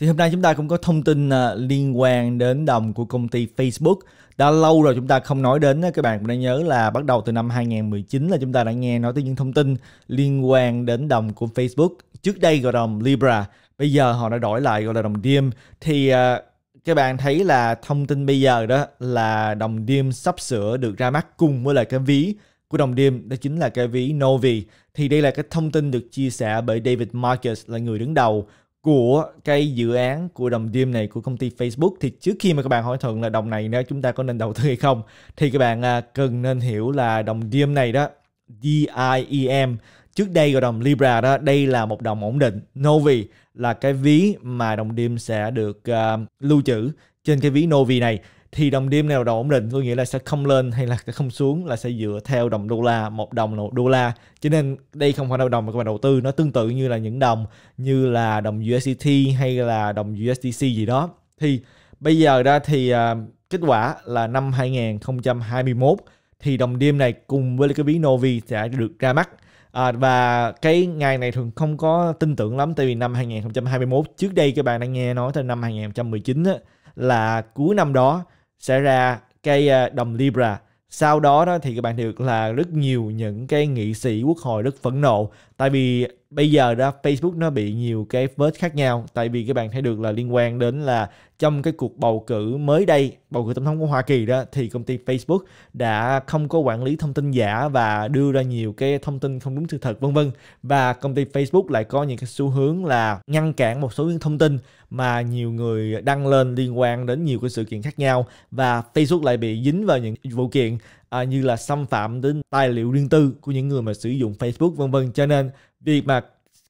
Thì hôm nay chúng ta cũng có thông tin à, liên quan đến đồng của công ty Facebook. Đã lâu rồi chúng ta không nói đến các bạn cũng đã nhớ là bắt đầu từ năm 2019 là chúng ta đã nghe nói tới những thông tin liên quan đến đồng của Facebook. Trước đây gọi đồng Libra, bây giờ họ đã đổi lại gọi là đồng Diem. Thì à, các bạn thấy là thông tin bây giờ đó là đồng Diem sắp sửa được ra mắt cùng với lại cái ví của đồng Diem đó chính là cái ví Novi. Thì đây là cái thông tin được chia sẻ bởi David Marcus là người đứng đầu của cái dự án của đồng Dream này của công ty Facebook thì trước khi mà các bạn hỏi thuận là đồng này nếu chúng ta có nên đầu tư hay không thì các bạn à, cần nên hiểu là đồng Dream này đó DIEM trước đây gọi đồng Libra đó đây là một đồng ổn định Novi là cái ví mà đồng Dream sẽ được uh, lưu trữ trên cái ví Novi này thì đồng đêm nào đó ổn định có nghĩa là sẽ không lên hay là sẽ không xuống là sẽ dựa theo đồng đô la một đồng là một đô la cho nên đây không phải là đồng mà các bạn đầu tư nó tương tự như là những đồng như là đồng USDT hay là đồng USDC gì đó thì bây giờ ra thì uh, kết quả là năm 2021 thì đồng đêm này cùng với cái ví Novi sẽ được ra mắt À, và cái ngày này thường không có tin tưởng lắm tại vì năm 2021 trước đây các bạn đã nghe nói từ năm 2019 á, là cuối năm đó sẽ ra cái ờ, đồng Libra sau đó đó thì các bạn được là rất nhiều những cái nghị sĩ quốc hội rất phẫn nộ tại vì bây giờ đó Facebook nó bị nhiều cái vết khác nhau tại vì các bạn thấy được là liên quan đến là trong cái cuộc bầu cử mới đây bầu cử tổng thống của Hoa Kỳ đó thì công ty Facebook đã không có quản lý thông tin giả và đưa ra nhiều cái thông tin không đúng sự thật vân vân và công ty Facebook lại có những cái xu hướng là ngăn cản một số những thông tin mà nhiều người đăng lên liên quan đến nhiều cái sự kiện khác nhau và Facebook lại bị dính vào những vụ kiện à, như là xâm phạm đến tài liệu riêng tư của những người mà sử dụng Facebook vân vân cho nên việc mà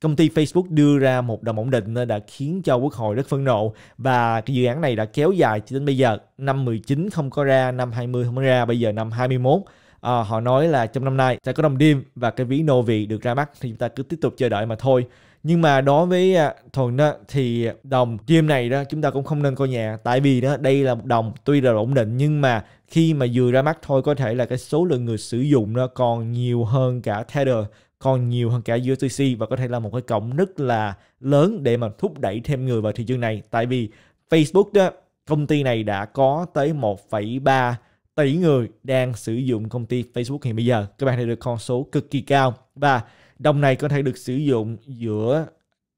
công ty Facebook đưa ra một đồng ổn định đã khiến cho quốc hội rất phẫn nộ và cái dự án này đã kéo dài cho đến bây giờ năm 19 không có ra năm 20 không có ra bây giờ năm 21 à, họ nói là trong năm nay sẽ có đồng đêm và cái ví nô vị được ra mắt thì chúng ta cứ tiếp tục chờ đợi mà thôi nhưng mà đối với à, thuần đó thì đồng gym này đó chúng ta cũng không nên coi nhẹ tại vì đó đây là một đồng tuy là ổn định nhưng mà khi mà vừa ra mắt thôi có thể là cái số lượng người sử dụng nó còn nhiều hơn cả Tether còn nhiều hơn cả USDC và có thể là một cái cộng rất là lớn để mà thúc đẩy thêm người vào thị trường này tại vì Facebook đó công ty này đã có tới 1,3 tỷ người đang sử dụng công ty Facebook hiện bây giờ các bạn thấy được con số cực kỳ cao và Đồng này có thể được sử dụng giữa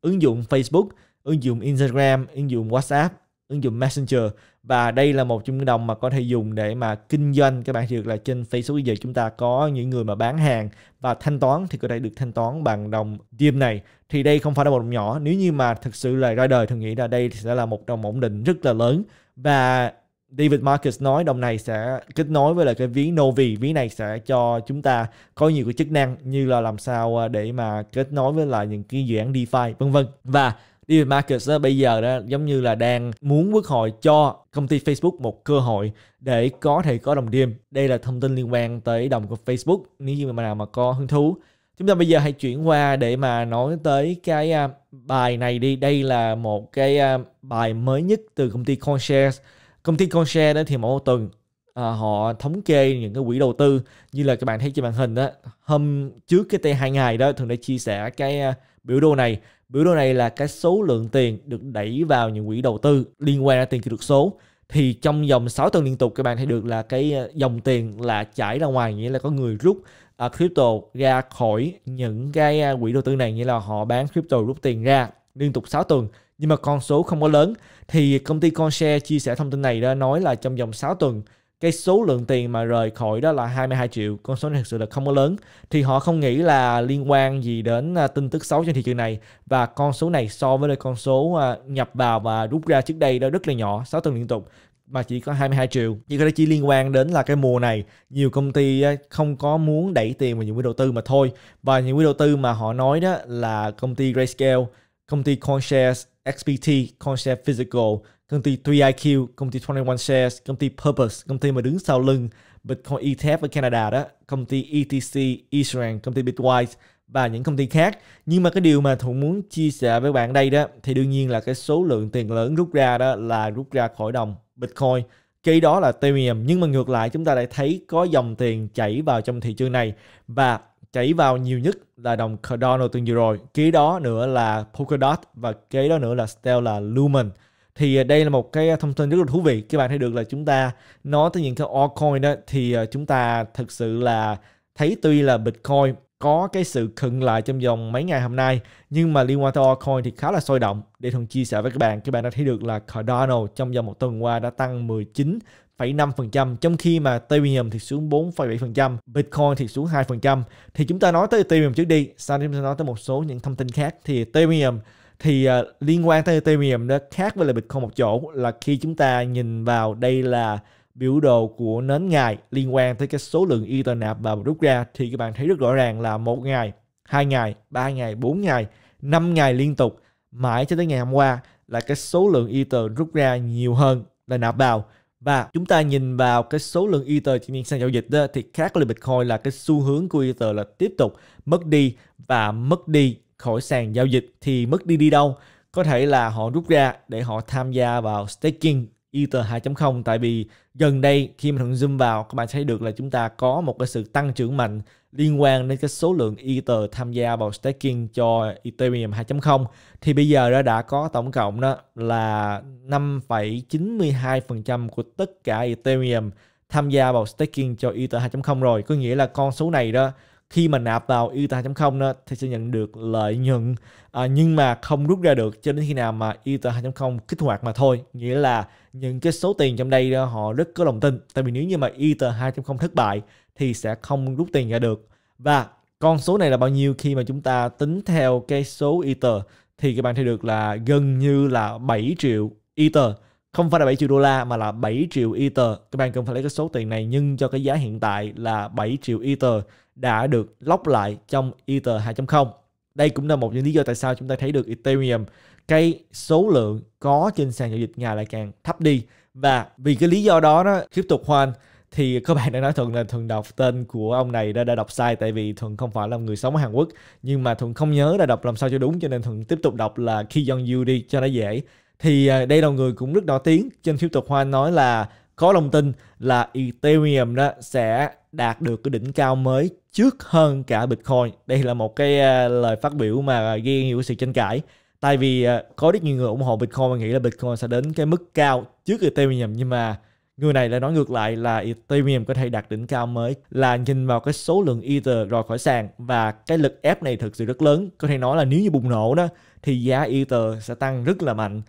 ứng dụng Facebook, ứng dụng Instagram, ứng dụng WhatsApp, ứng dụng Messenger và đây là một trong những đồng mà có thể dùng để mà kinh doanh các bạn hiểu là trên Facebook bây giờ chúng ta có những người mà bán hàng và thanh toán thì có thể được thanh toán bằng đồng Diem này thì đây không phải là một đồng nhỏ nếu như mà thực sự là ra đời thì nghĩ là đây sẽ là một đồng ổn định rất là lớn và David Marcus nói đồng này sẽ kết nối với lại cái ví Novi ví này sẽ cho chúng ta có nhiều cái chức năng như là làm sao à, để mà kết nối với lại những cái dự án DeFi vân vân và David Marcus đó, bây giờ đó giống như là đang muốn quốc hội cho công ty Facebook một cơ hội để có thể có đồng đêm đây là thông tin liên quan tới đồng của Facebook nếu như mà nào mà có hứng thú chúng ta bây giờ hãy chuyển qua để mà nói tới cái à, bài này đi đây là một cái à, bài mới nhất từ công ty CoinShares công ty Conshare đó thì mỗi tuần à, họ thống kê những cái quỹ đầu tư như là các bạn thấy trên màn hình đó hôm trước cái tay hai ngày đó thường đã chia sẻ cái à, biểu đồ này biểu đồ này là cái số lượng tiền được đẩy vào những quỹ đầu tư liên quan đến tiền kỹ thuật số thì trong vòng 6 tuần liên tục các bạn thấy được là cái à, dòng tiền là chảy ra ngoài nghĩa là có người rút à, crypto ra khỏi những cái quỹ đầu tư này nghĩa là họ bán crypto rút tiền ra liên tục 6 tuần nhưng mà con số không có lớn thì công ty Conshare chia sẻ thông tin này đã nói là trong vòng 6 tuần cái số lượng tiền mà rời khỏi đó là 22 triệu con số này thực sự là không có lớn thì họ không nghĩ là liên quan gì đến à, tin tức xấu trên thị trường này và con số này so với con số à, nhập vào và rút ra trước đây đó rất là nhỏ 6 tuần liên tục mà chỉ có 22 triệu chỉ có thể chỉ liên quan đến là cái mùa này nhiều công ty không có muốn đẩy tiền vào những quỹ đầu tư mà thôi và những quỹ đầu tư mà họ nói đó là công ty Grayscale công ty CoinShares XBT, Concept Physical, công ty 3IQ, công ty 21 Shares, công ty Purpose, công ty mà đứng sau lưng Bitcoin ETF ở Canada đó, công ty ETC, Israel, e công ty Bitwise và những công ty khác. Nhưng mà cái điều mà Thuận muốn chia sẻ với bạn đây đó thì đương nhiên là cái số lượng tiền lớn rút ra đó là rút ra khỏi đồng Bitcoin. Cái đó là Ethereum nhưng mà ngược lại chúng ta lại thấy có dòng tiền chảy vào trong thị trường này và chảy vào nhiều nhất là đồng Cardano tuần vừa rồi. Kế đó nữa là Polkadot và kế đó nữa là Stellar Lumen. Thì à, đây là một cái thông tin rất là thú vị. Các bạn thấy được là chúng ta nói tới những cái altcoin đó thì à, chúng ta thực sự là thấy tuy là Bitcoin có cái sự khựng lại trong vòng mấy ngày hôm nay nhưng mà liên quan tới altcoin thì khá là sôi động để thường chia sẻ với các bạn các bạn đã thấy được là Cardano trong vòng một tuần qua đã tăng 19 0,5% trong khi mà Ethereum thì xuống 4,7%, Bitcoin thì xuống 2%. Thì chúng ta nói tới Ethereum trước đi, sau đó chúng ta nói tới một số những thông tin khác thì Ethereum thì uh, liên quan tới Ethereum nó khác với là Bitcoin một chỗ là khi chúng ta nhìn vào đây là biểu đồ của nến ngày liên quan tới cái số lượng Ether nạp và rút ra thì các bạn thấy rất rõ ràng là một ngày, hai ngày, ba ngày, bốn ngày, năm ngày liên tục mãi cho tới ngày hôm qua là cái số lượng Ether rút ra nhiều hơn là nạp vào và chúng ta nhìn vào cái số lượng Ether trên sàn giao dịch đó, thì khác với Bitcoin là cái xu hướng của Ether là tiếp tục mất đi và mất đi khỏi sàn giao dịch thì mất đi đi đâu? Có thể là họ rút ra để họ tham gia vào staking Ether 2.0 tại vì gần đây khi mà Thuận zoom vào các bạn thấy được là chúng ta có một cái sự tăng trưởng mạnh liên quan đến cái số lượng Ether tham gia vào staking cho Ethereum 2.0 thì bây giờ đã đã có tổng cộng đó là 5,92% của tất cả Ethereum tham gia vào staking cho Ether 2.0 rồi có nghĩa là con số này đó khi mà nạp vào ETA 2.0 đó, thì sẽ nhận được lợi nhuận à, nhưng mà không rút ra được cho đến khi nào mà ETA 2.0 kích hoạt mà thôi nghĩa là những cái số tiền trong đây đó, họ rất có lòng tin tại vì nếu như mà ETA 2.0 thất bại thì sẽ không rút tiền ra được và con số này là bao nhiêu khi mà chúng ta tính theo cái số Ether thì các bạn thấy được là gần như là 7 triệu Ether không phải là 7 triệu đô la mà là 7 triệu Ether. Các bạn cần phải lấy cái số tiền này nhân cho cái giá hiện tại là 7 triệu Ether đã được lóc lại trong Ether 2.0. Đây cũng là một những lý do tại sao chúng ta thấy được Ethereum cái số lượng có trên sàn giao dịch ngày lại càng thấp đi và vì cái lý do đó đó tiếp tục hoan thì các bạn đã nói thuận là thuận đọc tên của ông này đã, đã đọc sai tại vì thuận không phải là người sống ở Hàn Quốc nhưng mà thuận không nhớ đã đọc làm sao cho đúng cho nên thuận tiếp tục đọc là Ki Jong Yu đi cho nó dễ thì à, đây là người cũng rất nổi tiếng trên phiếu tục hoa nói là có lòng tin là Ethereum đó sẽ đạt được cái đỉnh cao mới trước hơn cả Bitcoin. Đây là một cái à, lời phát biểu mà gây nhiều sự tranh cãi. Tại vì à, có rất nhiều người ủng hộ Bitcoin và nghĩ là Bitcoin sẽ đến cái mức cao trước Ethereum nhưng mà người này lại nói ngược lại là Ethereum có thể đạt đỉnh cao mới là nhìn vào cái số lượng Ether rời khỏi sàn và cái lực ép này thực sự rất lớn. Có thể nói là nếu như bùng nổ đó thì giá Ether sẽ tăng rất là mạnh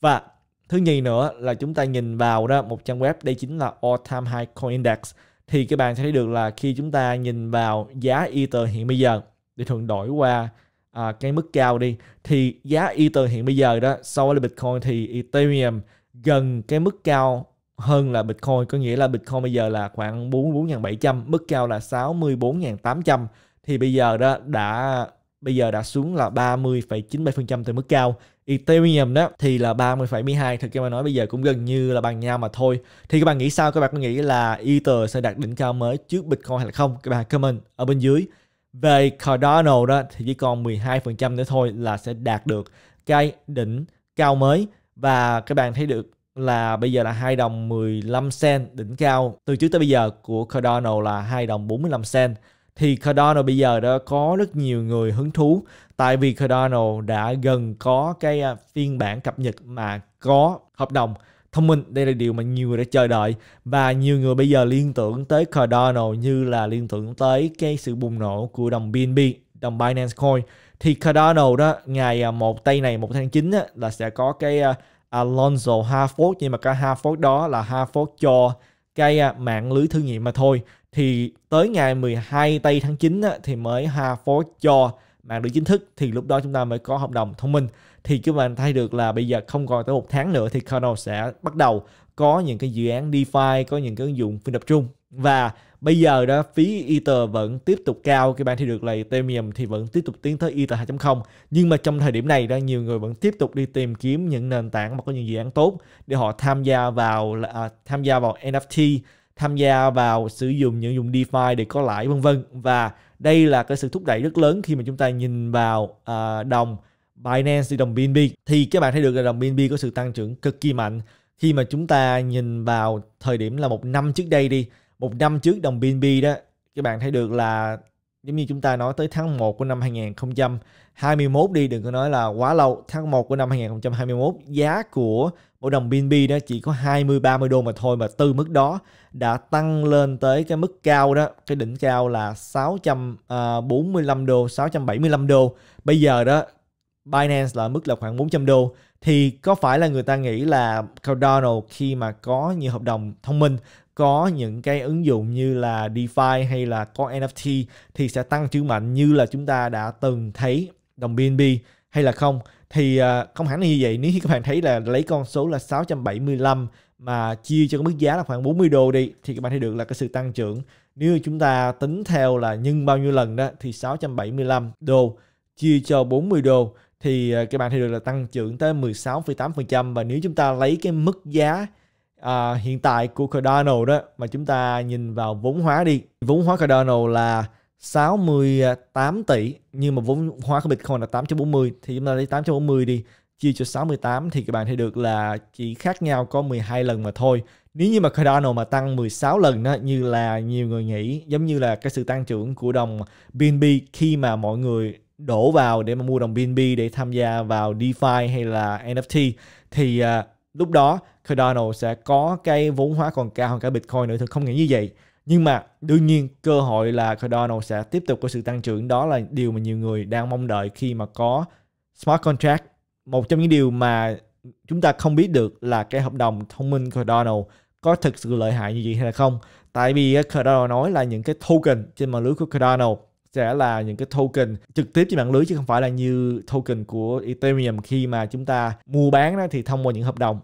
và thứ nhì nữa là chúng ta nhìn vào đó một trang web đây chính là all time high coin index thì các bạn sẽ thấy được là khi chúng ta nhìn vào giá Ether hiện bây giờ để thường đổi qua à, cái mức cao đi thì giá Ether hiện bây giờ đó so với Bitcoin thì Ethereum gần cái mức cao hơn là Bitcoin có nghĩa là Bitcoin bây giờ là khoảng 44.700 mức cao là 64.800 thì bây giờ đó đã bây giờ đã xuống là 30,97% từ mức cao Ethereum đó thì là 30,12 thực ra mà nói bây giờ cũng gần như là bằng nhau mà thôi thì các bạn nghĩ sao các bạn có nghĩ là Ether sẽ đạt đỉnh cao mới trước Bitcoin hay là không các bạn comment ở bên dưới về Cardano đó thì chỉ còn 12% nữa thôi là sẽ đạt được cái đỉnh cao mới và các bạn thấy được là bây giờ là 2 đồng 15 cent đỉnh cao từ trước tới bây giờ của Cardano là 2 đồng 45 cent thì Cardano bây giờ đã có rất nhiều người hứng thú tại vì Cardano đã gần có cái à, phiên bản cập nhật mà có hợp đồng thông minh đây là điều mà nhiều người đã chờ đợi và nhiều người bây giờ liên tưởng tới Cardano như là liên tưởng tới cái sự bùng nổ của đồng BNB đồng Binance Coin thì Cardano đó ngày à, một tây này một tháng 9 á, là sẽ có cái à, Alonso Harford nhưng mà cái Harford đó là Harford cho cái mạng lưới thương nghiệm mà thôi thì tới ngày 12 tây tháng 9 á, thì mới ha phối cho mạng được chính thức thì lúc đó chúng ta mới có hợp đồng thông minh thì các bạn thấy được là bây giờ không còn tới một tháng nữa thì Cardano sẽ bắt đầu có những cái dự án DeFi có những cái ứng dụng phi tập trung và bây giờ đó phí Ether vẫn tiếp tục cao các bạn thấy được là Ethereum thì vẫn tiếp tục tiến tới Ether 2.0 nhưng mà trong thời điểm này đó nhiều người vẫn tiếp tục đi tìm kiếm những nền tảng mà có những dự án tốt để họ tham gia vào à, tham gia vào NFT tham gia vào sử dụng những dùng DeFi để có lãi vân vân và đây là cái sự thúc đẩy rất lớn khi mà chúng ta nhìn vào uh, đồng Binance đồng BNB thì các bạn thấy được là đồng BNB có sự tăng trưởng cực kỳ mạnh khi mà chúng ta nhìn vào thời điểm là một năm trước đây đi một năm trước đồng BNB đó các bạn thấy được là giống như chúng ta nói tới tháng 1 của năm 2021 đi đừng có nói là quá lâu tháng 1 của năm 2021 giá của mỗi đồng BNB đó chỉ có 20 30 đô mà thôi mà từ mức đó đã tăng lên tới cái mức cao đó cái đỉnh cao là 645 à, đô 675 đô bây giờ đó Binance là mức là khoảng 400 đô thì có phải là người ta nghĩ là Cardano khi mà có nhiều hợp đồng thông minh có những cái ứng dụng như là DeFi hay là có NFT thì sẽ tăng trưởng mạnh như là chúng ta đã từng thấy đồng BNB hay là không thì à, không hẳn là như vậy nếu như các bạn thấy là lấy con số là 675 mà chia cho cái mức giá là khoảng 40 đô đi thì các bạn thấy được là cái sự tăng trưởng nếu chúng ta tính theo là nhân bao nhiêu lần đó thì 675 đô chia cho 40 đô thì à, các bạn thấy được là tăng trưởng tới 16,8% và nếu chúng ta lấy cái mức giá à, hiện tại của Cardano đó mà chúng ta nhìn vào vốn hóa đi vốn hóa Cardano là 68 tỷ nhưng mà vốn hóa của Bitcoin là 8.40 thì chúng ta lấy 8.40 đi chia cho 68 thì các bạn thấy được là chỉ khác nhau có 12 lần mà thôi. Nếu như mà Cardano mà tăng 16 lần đó như là nhiều người nghĩ giống như là cái sự tăng trưởng của đồng BNB khi mà mọi người đổ vào để mà mua đồng BNB để tham gia vào DeFi hay là NFT thì uh, lúc đó Cardano sẽ có cái vốn hóa còn cao hơn cả Bitcoin nữa. Thực không nghĩ như vậy. Nhưng mà đương nhiên cơ hội là Cardano sẽ tiếp tục có sự tăng trưởng. Đó là điều mà nhiều người đang mong đợi khi mà có smart contract. Một trong những điều mà chúng ta không biết được là cái hợp đồng thông minh Cardano có thực sự lợi hại như vậy hay là không. Tại vì Cardano nói là những cái token trên mạng lưới của Cardano sẽ là những cái token trực tiếp trên mạng lưới chứ không phải là như token của Ethereum khi mà chúng ta mua bán đó thì thông qua những hợp đồng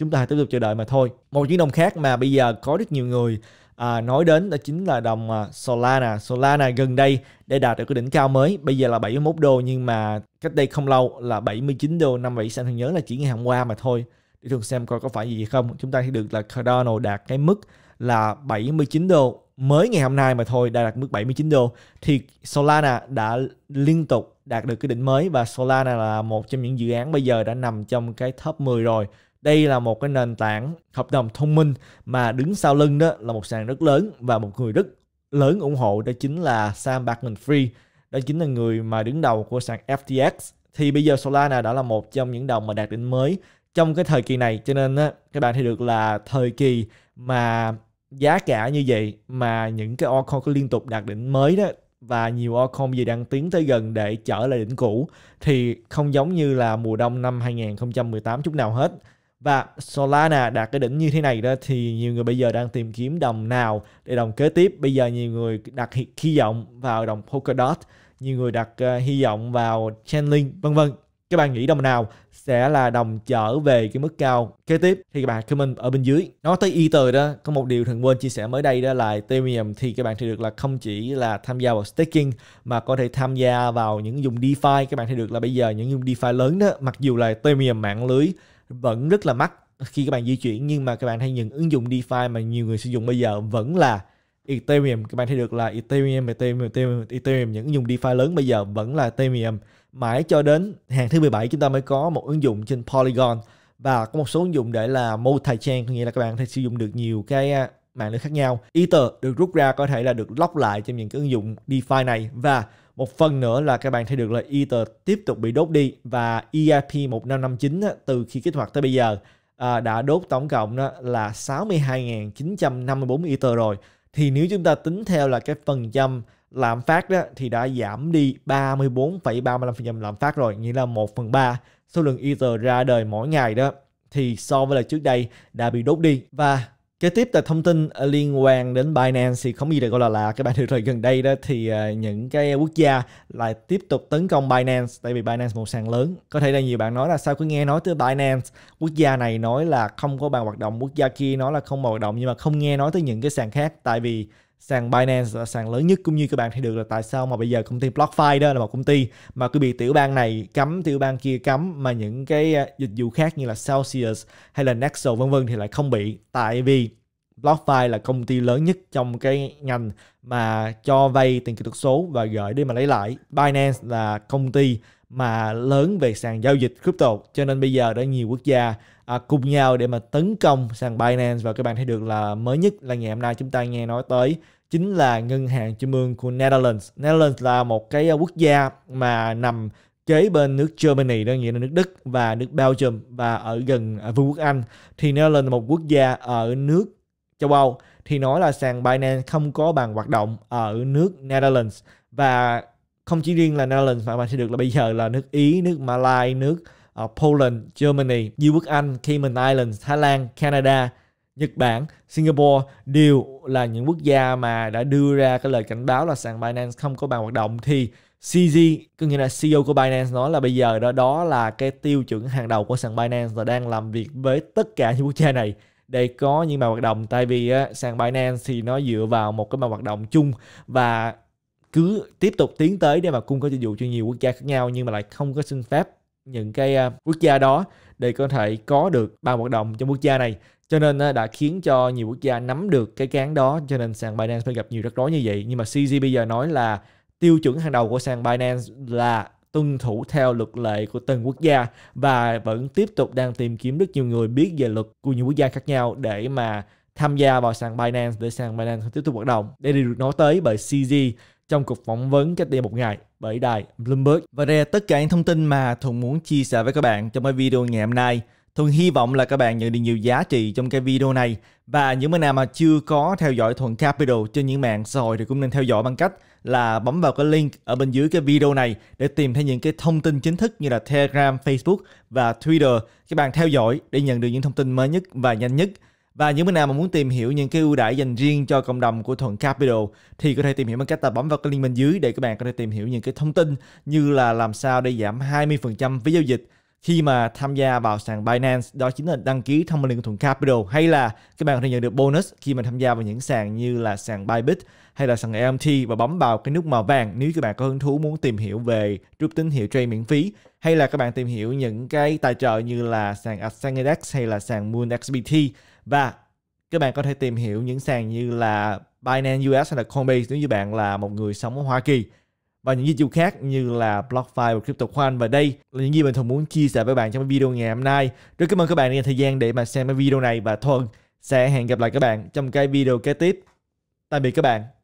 chúng ta hãy tiếp tục chờ đợi mà thôi một chuyển đồng khác mà bây giờ có rất nhiều người à, nói đến đó chính là đồng à, Solana Solana gần đây để đạt được cái đỉnh cao mới bây giờ là 71 đô nhưng mà cách đây không lâu là 79 đô 57 xanh thường nhớ là chỉ ngày hôm qua mà thôi để thường xem coi có phải gì không chúng ta thấy được là Cardano đạt cái mức là 79 đô mới ngày hôm nay mà thôi đã đạt mức 79 đô thì Solana đã liên tục đạt được cái đỉnh mới và Solana là một trong những dự án bây giờ đã nằm trong cái top 10 rồi đây là một cái nền tảng hợp đồng thông minh mà đứng sau lưng đó là một sàn rất lớn và một người rất lớn ủng hộ đó chính là Sam Bankman-Fried đó chính là người mà đứng đầu của sàn FTX thì bây giờ Solana đã là một trong những đồng mà đạt đỉnh mới trong cái thời kỳ này cho nên á, các bạn thấy được là thời kỳ mà giá cả như vậy mà những cái altcoin liên tục đạt đỉnh mới đó và nhiều altcoin gì đang tiến tới gần để trở lại đỉnh cũ thì không giống như là mùa đông năm 2018 chút nào hết và Solana đạt cái đỉnh như thế này đó thì nhiều người bây giờ đang tìm kiếm đồng nào để đồng kế tiếp bây giờ nhiều người đặt hy vọng vào đồng Polkadot nhiều người đặt uh, hy vọng vào Chainlink vân vân các bạn nghĩ đồng nào sẽ là đồng trở về cái mức cao kế tiếp thì các bạn comment ở bên dưới nói tới Ether đó có một điều thường quên chia sẻ mới đây đó là Ethereum thì các bạn thì được là không chỉ là tham gia vào staking mà có thể tham gia vào những dùng DeFi các bạn thì được là bây giờ những dùng DeFi lớn đó mặc dù là Ethereum mạng lưới vẫn rất là mắc khi các bạn di chuyển nhưng mà các bạn thấy những ứng dụng DeFi mà nhiều người sử dụng bây giờ vẫn là Ethereum các bạn thấy được là Ethereum Ethereum Ethereum, Ethereum những ứng dụng DeFi lớn bây giờ vẫn là Ethereum mãi cho đến hàng thứ 17 chúng ta mới có một ứng dụng trên Polygon và có một số ứng dụng để là multi chain có nghĩa là các bạn có thể sử dụng được nhiều cái à, mạng lưới khác nhau. Ether được rút ra có thể là được lock lại trong những cái ứng dụng DeFi này và một phần nữa là các bạn thấy được là Ether tiếp tục bị đốt đi và EIP 1559 từ khi kích hoạt tới bây giờ à, đã đốt tổng cộng là 62.954 Ether rồi. Thì nếu chúng ta tính theo là cái phần trăm lạm phát đó thì đã giảm đi 34,35% lạm phát rồi, nghĩa là 1 phần 3 số lượng Ether ra đời mỗi ngày đó thì so với là trước đây đã bị đốt đi và kế tiếp là thông tin ờ, liên quan đến Binance thì không gì được gọi là là các bạn được rồi gần đây đó thì ờ, những cái quốc gia lại tiếp tục tấn công Binance tại vì Binance một sàn lớn có thể là nhiều bạn nói là sao cứ nghe nói tới Binance quốc gia này nói là không có bàn hoạt động quốc gia kia nói là không hoạt động nhưng mà không nghe nói tới những cái sàn khác tại vì sàn Binance là sàn lớn nhất cũng như các bạn thấy được là tại sao mà bây giờ công ty BlockFi đó là một công ty mà cứ bị tiểu bang này cấm tiểu bang kia cấm mà những cái à, dịch vụ khác như là Celsius hay là Nexo vân vân thì lại không bị tại vì BlockFi là công ty lớn nhất trong cái ngành mà cho vay tiền kỹ thuật số và gửi đi mà lấy lại. Binance là công ty mà lớn về sàn giao dịch crypto cho nên bây giờ đã nhiều quốc gia à, cùng nhau để mà tấn công sàn Binance và các bạn thấy được là mới nhất là ngày hôm nay chúng ta nghe nói tới chính là ngân hàng trung ương của Netherlands. Netherlands là một cái à, quốc gia mà nằm kế bên nước Germany đó nghĩa là nước Đức và nước Belgium và ở gần à, Vương quốc Anh thì Netherlands là một quốc gia ở nước châu Âu thì nói là sàn Binance không có bàn hoạt động ở nước Netherlands và không chỉ riêng là Netherlands mà bạn sẽ được là bây giờ là nước Ý, nước Malai, nước Ờ, Poland, Germany, Vương quốc Anh, Cayman Islands, Thái Lan, Canada, Nhật Bản, Singapore đều là những quốc gia mà đã đưa ra cái lời cảnh báo là sàn Binance không có bàn hoạt động thì CZ, có nghĩa là CEO của Binance nói là bây giờ đó đó là cái tiêu chuẩn hàng đầu của sàn Binance và đang làm việc với tất cả những quốc gia này để có những bàn hoạt động tại vì á, sàn Binance thì nó dựa vào một cái bàn hoạt động chung và cứ tiếp tục tiến tới để mà cung cấp dịch vụ cho nhiều quốc gia khác nhau nhưng mà lại không có xin phép những cái à, quốc gia đó để có thể có được ban hoạt động trong quốc gia này cho nên à, đã khiến cho nhiều quốc gia nắm được cái cán đó cho nên sàn Binance mới gặp nhiều rắc rối như vậy nhưng mà CZ bây giờ nói là tiêu chuẩn hàng đầu của sàn Binance là tuân thủ theo luật lệ của từng quốc gia và vẫn tiếp tục đang tìm kiếm rất nhiều người biết về luật của nhiều quốc gia khác nhau để mà tham gia vào sàn Binance để sàn Binance tiếp tục hoạt động. Đây được nói tới bởi CZ trong cuộc phỏng vấn cách đây một ngày bởi đài Bloomberg. Và đây là tất cả những thông tin mà Thuận muốn chia sẻ với các bạn trong cái video ngày hôm nay. Thuận hy vọng là các bạn nhận được nhiều giá trị trong cái video này và những người nào mà chưa có theo dõi Thuận Capital trên những mạng xã hội thì cũng nên theo dõi bằng cách là bấm vào cái link ở bên dưới cái video này để tìm thấy những cái thông tin chính thức như là Telegram, Facebook và Twitter. Các bạn theo dõi để nhận được những thông tin mới nhất và nhanh nhất. Và những bên nào mà muốn tìm hiểu những cái ưu đãi dành riêng cho cộng đồng của Thuận Capital thì có thể tìm hiểu bằng cách là bấm vào cái link bên dưới để các bạn có thể tìm hiểu những cái thông tin như là làm sao để giảm 20% phí giao dịch khi mà tham gia vào sàn Binance đó chính là đăng ký thông minh của Thuận Capital hay là các bạn có thể nhận được bonus khi mà tham gia vào những sàn như là sàn Bybit hay là sàn LMT và bấm vào cái nút màu vàng nếu các bạn có hứng thú muốn tìm hiểu về rút tín hiệu trade miễn phí hay là các bạn tìm hiểu những cái tài trợ như là sàn Ascend hay là sàn Moon XBT và các bạn có thể tìm hiểu những sàn như là Binance US hay là Coinbase nếu như bạn là một người sống ở Hoa Kỳ và những dịch vụ khác như là BlockFi và CryptoQuant và đây là những gì mình thường muốn chia sẻ với bạn trong video ngày hôm nay. Rất cảm ơn các bạn đã dành thời gian để mà xem cái video này và Thuần sẽ hẹn gặp lại các bạn trong cái video kế tiếp. Tạm biệt các bạn.